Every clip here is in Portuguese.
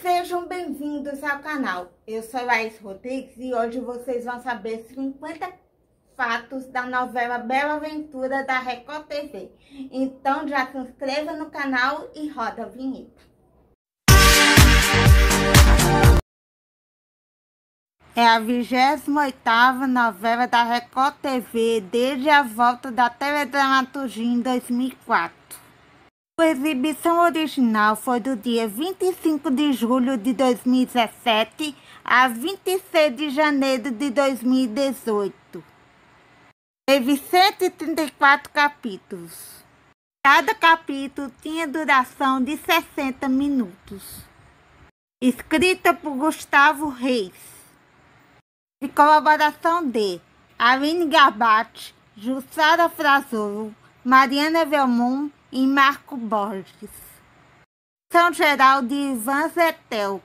Sejam bem-vindos ao canal. Eu sou Laís Rodrigues e hoje vocês vão saber 50 fatos da novela Bela Aventura da Record TV. Então já se inscreva no canal e roda a vinheta. É a 28ª novela da Record TV desde a volta da teledramaturgia em 2004. Sua exibição original foi do dia 25 de julho de 2017 a 26 de janeiro de 2018. Teve 134 capítulos. Cada capítulo tinha duração de 60 minutos. Escrita por Gustavo Reis. e colaboração de Aline Gabate, Jussara Frasouro, Mariana Velmont, e Marco Borges. São Geral de Ivan Zetel.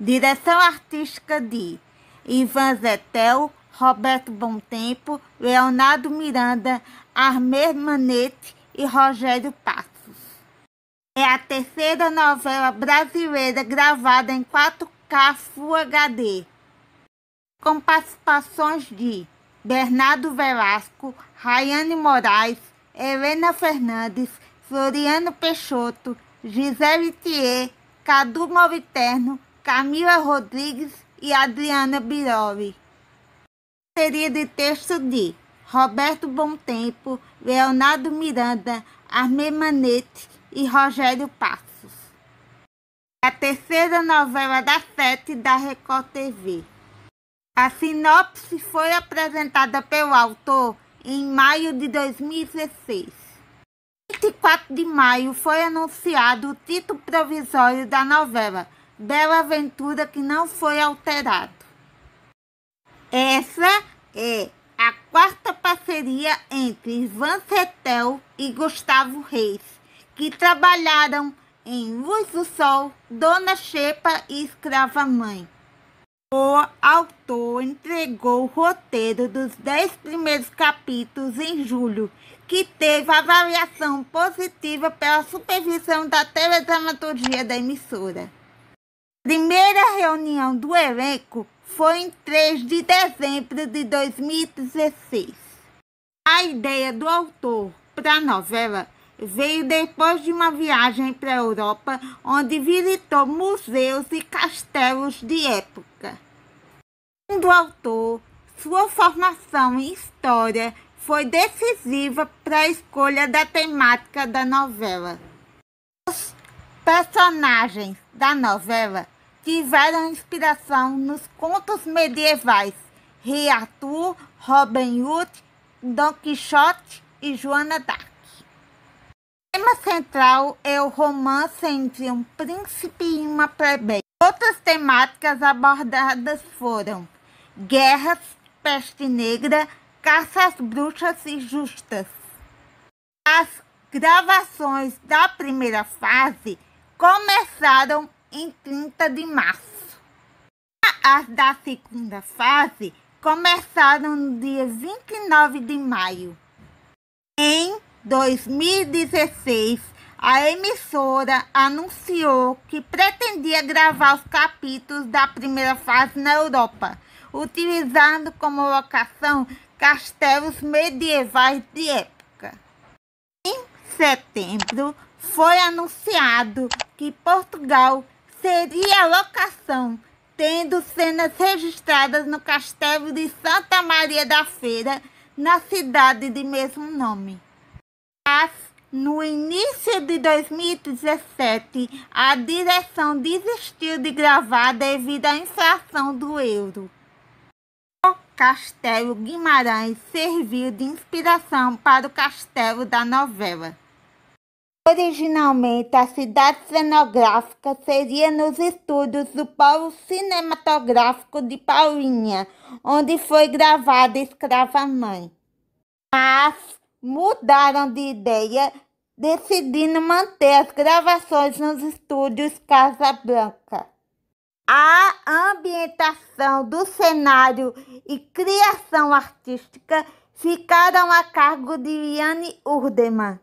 Direção artística de Ivan Zetel, Roberto Bontempo, Leonardo Miranda, Armer Manete e Rogério Passos. É a terceira novela brasileira gravada em 4K Full HD, com participações de Bernardo Velasco, Rayane Moraes, Helena Fernandes, Floriano Peixoto, Gisele Thier, Cadu Moliterno, Camila Rodrigues e Adriana Biroli. Seria de texto de Roberto Tempo, Leonardo Miranda, Armê Manete e Rogério Passos. A terceira novela da sete da Record TV. A sinopse foi apresentada pelo autor em maio de 2016. 24 de maio foi anunciado o título provisório da novela, Bela Aventura que não foi alterado. Essa é a quarta parceria entre Ivan Setel e Gustavo Reis, que trabalharam em Luz do Sol, Dona Xepa e Escrava Mãe. O autor entregou o roteiro dos dez primeiros capítulos em julho, que teve avaliação positiva pela supervisão da teledramaturgia da emissora. Primeira reunião do elenco foi em 3 de dezembro de 2016. A ideia do autor para a novela Veio depois de uma viagem para a Europa, onde visitou museus e castelos de época. Segundo o autor, sua formação em história foi decisiva para a escolha da temática da novela. Os personagens da novela tiveram inspiração nos contos medievais Rei Arthur, Robin Hood, Don Quixote e Joana d'Arc. O tema central é o romance entre um príncipe e uma plebeia. Outras temáticas abordadas foram guerras, peste negra, caças bruxas e justas. As gravações da primeira fase começaram em 30 de março. As da segunda fase começaram no dia 29 de maio. 2016, a emissora anunciou que pretendia gravar os capítulos da primeira fase na Europa, utilizando como locação castelos medievais de época. Em setembro, foi anunciado que Portugal seria a locação, tendo cenas registradas no castelo de Santa Maria da Feira, na cidade de mesmo nome. Mas, no início de 2017, a direção desistiu de gravar devido à inflação do euro. O Castelo Guimarães serviu de inspiração para o castelo da novela. Originalmente, a cidade cenográfica seria nos estúdios do Polo Cinematográfico de Paulinha, onde foi gravada Escrava Mãe. Mas mudaram de ideia, decidindo manter as gravações nos estúdios Casa Branca. A ambientação do cenário e criação artística ficaram a cargo de Iane Urdeman.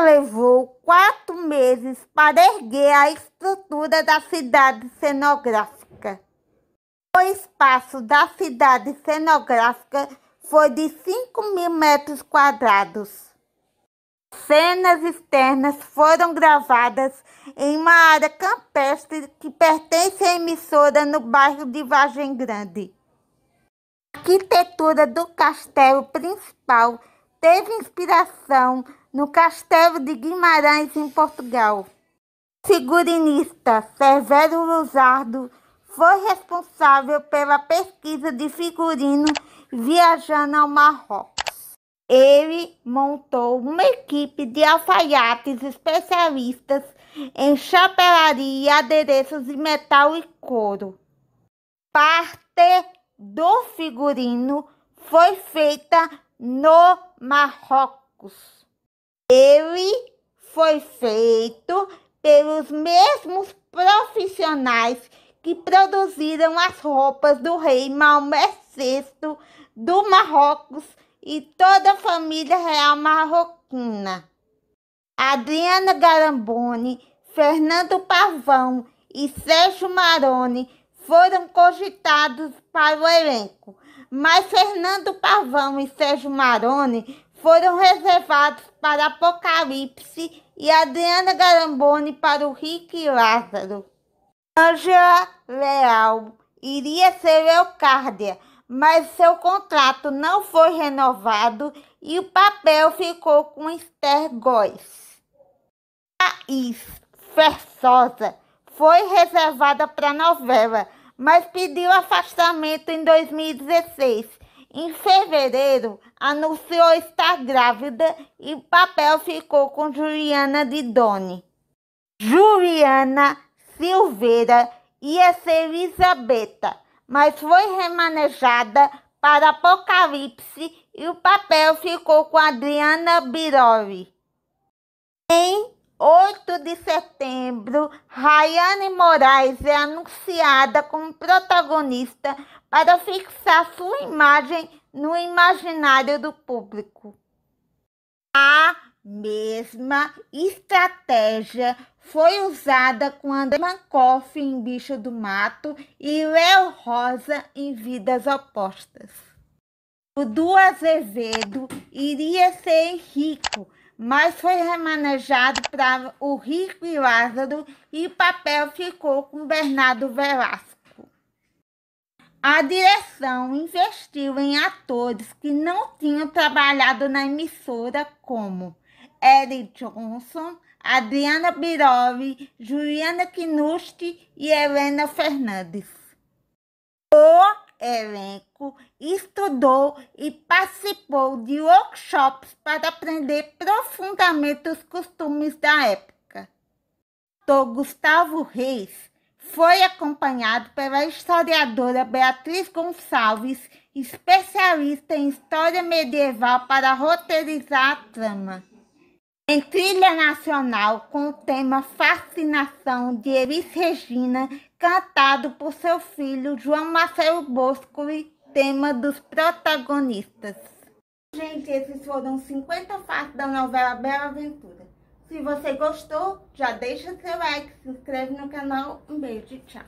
Levou quatro meses para erguer a estrutura da cidade cenográfica. O espaço da cidade cenográfica foi de 5 mil metros quadrados. Cenas externas foram gravadas em uma área campestre que pertence à emissora no bairro de Vargem Grande. A arquitetura do castelo principal teve inspiração no castelo de Guimarães, em Portugal. Segurinista figurinista Severo Luzardo foi responsável pela pesquisa de figurino viajando ao Marrocos. Ele montou uma equipe de alfaiates especialistas em chapelaria, adereços de metal e couro. Parte do figurino foi feita no Marrocos. Ele foi feito pelos mesmos profissionais que produziram as roupas do rei Maomé VI do Marrocos e toda a família real marroquina. Adriana Garamboni, Fernando Pavão e Sérgio Maroni foram cogitados para o elenco, mas Fernando Pavão e Sérgio Maroni foram reservados para Apocalipse e Adriana Garamboni para o Rick e Lázaro. Ângela Leal iria ser Leocárdia, mas seu contrato não foi renovado e o papel ficou com Esther Góes. Thaís Fersosa foi reservada para a novela, mas pediu afastamento em 2016. Em fevereiro, anunciou estar grávida e o papel ficou com Juliana Didoni. Juliana Silveira ia ser Elisabetta, mas foi remanejada para Apocalipse e o papel ficou com Adriana Biroli. Em 8 de setembro, Rayane Moraes é anunciada como protagonista para fixar sua imagem no imaginário do público. A mesma estratégia foi usada com Anderman Koff em Bicho do Mato e Léo Rosa em Vidas Opostas. O do Azevedo iria ser rico, mas foi remanejado para o Rico e Lázaro e o papel ficou com Bernardo Velasco. A direção investiu em atores que não tinham trabalhado na emissora, como Eric Johnson, Adriana Biroli, Juliana Kinusti e Helena Fernandes. O elenco estudou e participou de workshops para aprender profundamente os costumes da época. O Gustavo Reis foi acompanhado pela historiadora Beatriz Gonçalves, especialista em história medieval, para roteirizar a trama em trilha nacional com o tema Fascinação de Elis Regina, cantado por seu filho João Marcelo Bosco e tema dos protagonistas. Gente, esses foram 50 fatos da novela Bela Aventura. Se você gostou, já deixa seu like, se inscreve no canal. Um beijo e tchau.